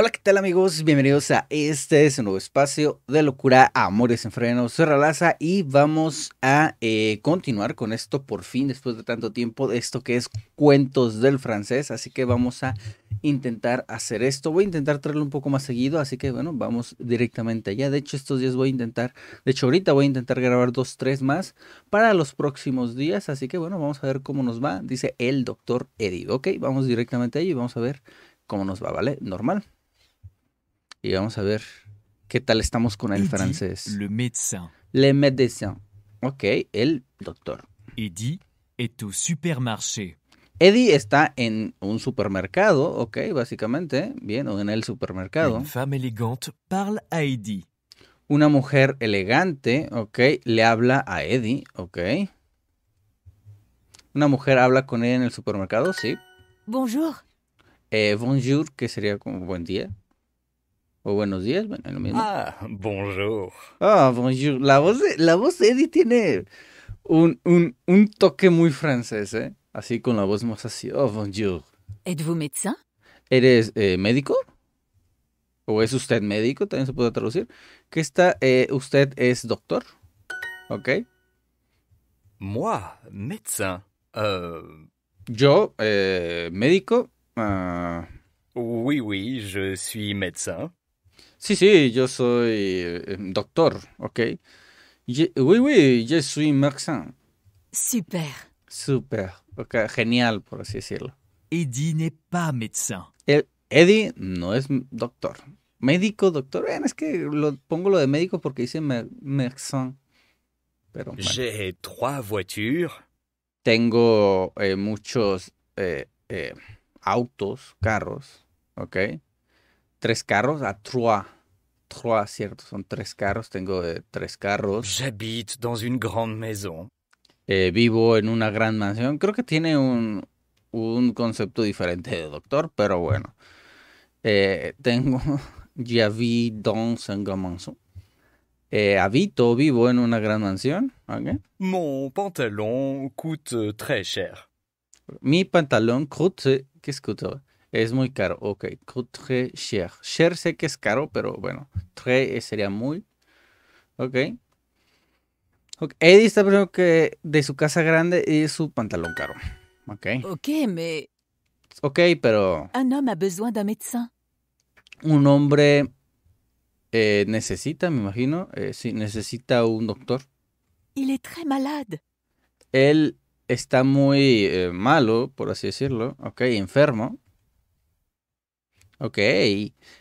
Hola, ¿qué tal amigos? Bienvenidos a este nuevo espacio de locura, amores en freno, Cerra Laza y vamos a eh, continuar con esto por fin después de tanto tiempo, de esto que es cuentos del francés, así que vamos a intentar hacer esto, voy a intentar traerlo un poco más seguido, así que bueno, vamos directamente allá, de hecho estos días voy a intentar, de hecho ahorita voy a intentar grabar dos, tres más para los próximos días, así que bueno, vamos a ver cómo nos va, dice el doctor Edid, ok, vamos directamente allí y vamos a ver cómo nos va, ¿vale? Normal. Y vamos a ver qué tal estamos con el francés. Le médecin. Le médecin. Ok, el doctor. Eddie est au supermarché. Eddie está en un supermercado, ok, básicamente, bien, o en el supermercado. Une femme élégante parle à Eddie. Una mujer elegante, ok, le habla a Eddie, ok. Una mujer habla con él en el supermercado, sí. Bonjour. Eh, bonjour, que sería como buen día. O buenos días, bueno, lo mismo. Ah, bonjour. Ah, bonjour. La voz de, la voz Eddie tiene un, un, un toque muy francés, ¿eh? Así con la voz más así. Oh, bonjour. ¿Eres eh, médico? ¿O es usted médico? También se puede traducir. Que está, eh, usted es doctor. ¿Ok? Moi, médecin. Euh, Yo, eh, médico. Uh... Oui, oui, je suis médecin. Sí, sí, yo soy eh, em, doctor, ¿ok? oui, oui, je suis médecin. Super. Super, okay, genial, por así decirlo. Eddie n'est pas médecin. no es doctor. Médico, doctor, Bien, es que lo, pongo lo de médico porque dice médecin. Pero J'ai trois voitures. Tengo eh, muchos eh, autos, carros, ¿ok? tres carros, a trois. Trois, cierto, son tres carros, tengo tres carros. J'habite dans une grande maison. Eh, vivo en una gran mansión. Creo que tiene un, un concepto diferente de doctor, pero bueno. Eh, tengo j'habite dans une grande mansion. Eh, habito, vivo en una gran mansión. Okay. Mon pantalon coûte très cher. Mi pantalón coûte, ¿qué es es muy caro, ok. Très cher. Cher sé que es caro, pero bueno, très eh, sería muy. Ok. okay. Eddie está primero que de su casa grande y su pantalón caro. Ok. Ok, me. pero. Un hombre Un hombre eh, necesita, me imagino. Eh, sí, necesita un doctor. Él está muy eh, malo, por así decirlo. Ok, enfermo. Ok.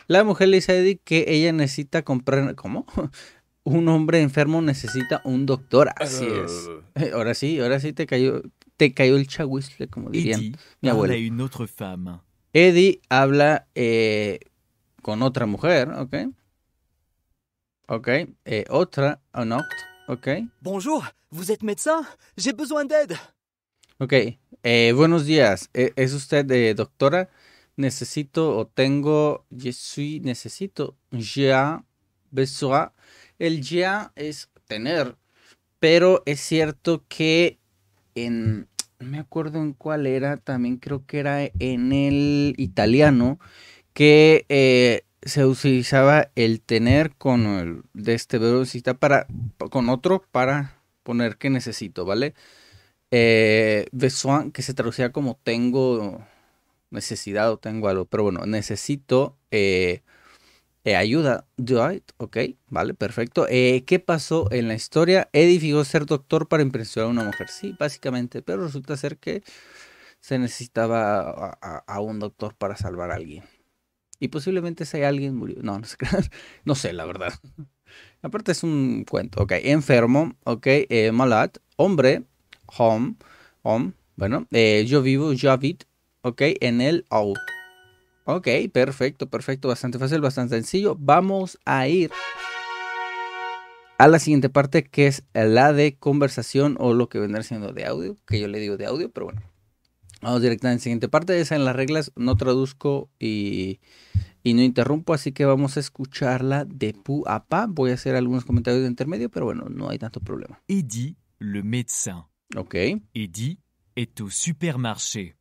La mujer le dice a Eddie que ella necesita comprar. ¿Cómo? Un hombre enfermo necesita un doctor. Así es. Uh. Eh, ahora sí, ahora sí te cayó, te cayó el chahuizle, como dirían. Eddie mi abuela. Eddie habla eh, con otra mujer, ¿ok? Ok. otra, un ok. Ok. buenos días. Eh, ¿Es usted doctora? necesito o tengo, je suis, necesito, ya, besoin. El ya es tener, pero es cierto que en, no me acuerdo en cuál era, también creo que era en el italiano, que eh, se utilizaba el tener con el de este verbo necesita para, con otro para poner que necesito, ¿vale? Eh, besoin, que se traducía como tengo necesidad o tengo algo, pero bueno, necesito eh, eh, ayuda. Ok, vale, perfecto. Eh, ¿Qué pasó en la historia? edificó ser doctor para impresionar a una mujer. Sí, básicamente, pero resulta ser que se necesitaba a, un doctor para salvar a alguien. Y posiblemente si alguien murió. No, no sé, no sé la verdad. Aparte es un cuento. Ok, enfermo. Ok, malat, malad. Hombre. Home. Home. Bueno, yo vivo. yo habito ok, en el out. Ok, perfecto, perfecto, bastante fácil, bastante sencillo. Vamos a ir a la siguiente parte que es la de conversación o lo que vendrá siendo de audio, que yo le digo de audio, pero bueno. Vamos directamente a la siguiente parte, esa en las reglas no traduzco y, no interrumpo, así que vamos a escucharla de pu a pa. Voy a hacer algunos comentarios de intermedio, pero bueno, no hay tanto problema. Eddie, le médecin. Ok. Eddie est au supermarché.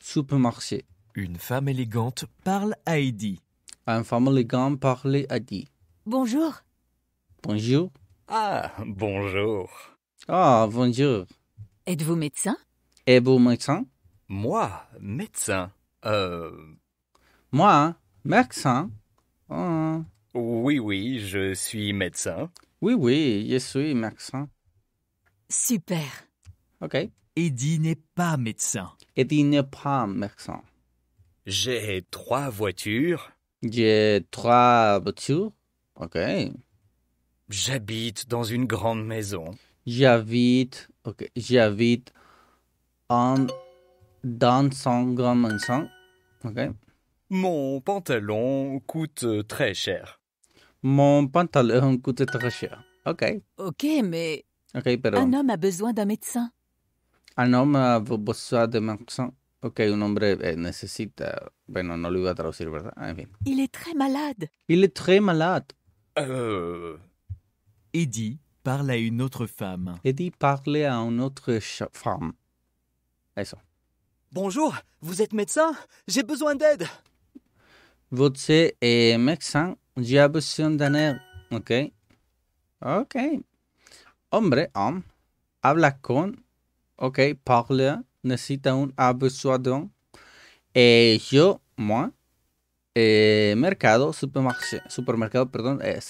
supermarché. Une femme élégante parle à Eddie. Une femme élégante parle à Bonjour. Bonjour. Ah, bonjour. Ah, bonjour. Êtes-vous médecin Êtes-vous médecin Moi, médecin. Euh... Moi, médecin. Ah. Oui, oui, je suis médecin. Oui, oui, je suis médecin. Super. OK. Eddie n'est pas médecin. Eddie n'est pas médecin. J'ai trois voitures. J'ai trois voitures. Ok. J'habite dans une grande maison. J'habite. Ok. J'habite en dans une grande maison. Ok. Mon pantalon coûte très cher. Mon pantalon coûte très cher. Ok. Ok, mais. Ok, pardon. Un homme a besoin d'un médecin. Un homme Al nombre de Maxon. Ok, un hombre nécessite... Eh, necesita. Bueno, no lo iba a traducir, ¿verdad? Ah, en fin. Il est très malade. Il est très malade. Euh... Eddie parle à une autre femme. Eddie parle à une autre femme. Bonjour, vous êtes médecin J'ai besoin d'aide. Vous êtes médecin J'ai besoin d'aide. Ok. Ok. Hombre, homme, habla con ok, parle necesita un abusador. Eh, yo, moi, eh, mercado, supermercado supermercado, perdón, eh,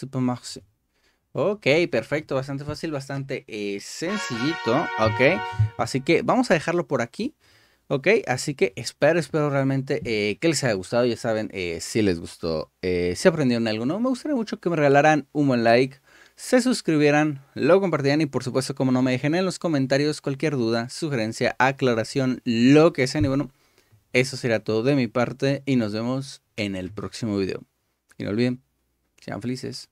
Ok, perfecto, bastante fácil, bastante eh, sencillito, ok. Así que vamos a dejarlo por aquí, ok. Así que espero, espero realmente eh, que les haya gustado, ya saben, si les gustó, si aprendieron algo, ¿no? Me gustaría mucho que me regalaran un buen like, se suscribieran, lo compartieran y por supuesto como no me dejen en los comentarios cualquier duda, sugerencia, aclaración, lo que sea. Y bueno, eso será todo de mi parte y nos vemos en el próximo video. Y no olviden, sean felices.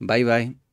Bye bye.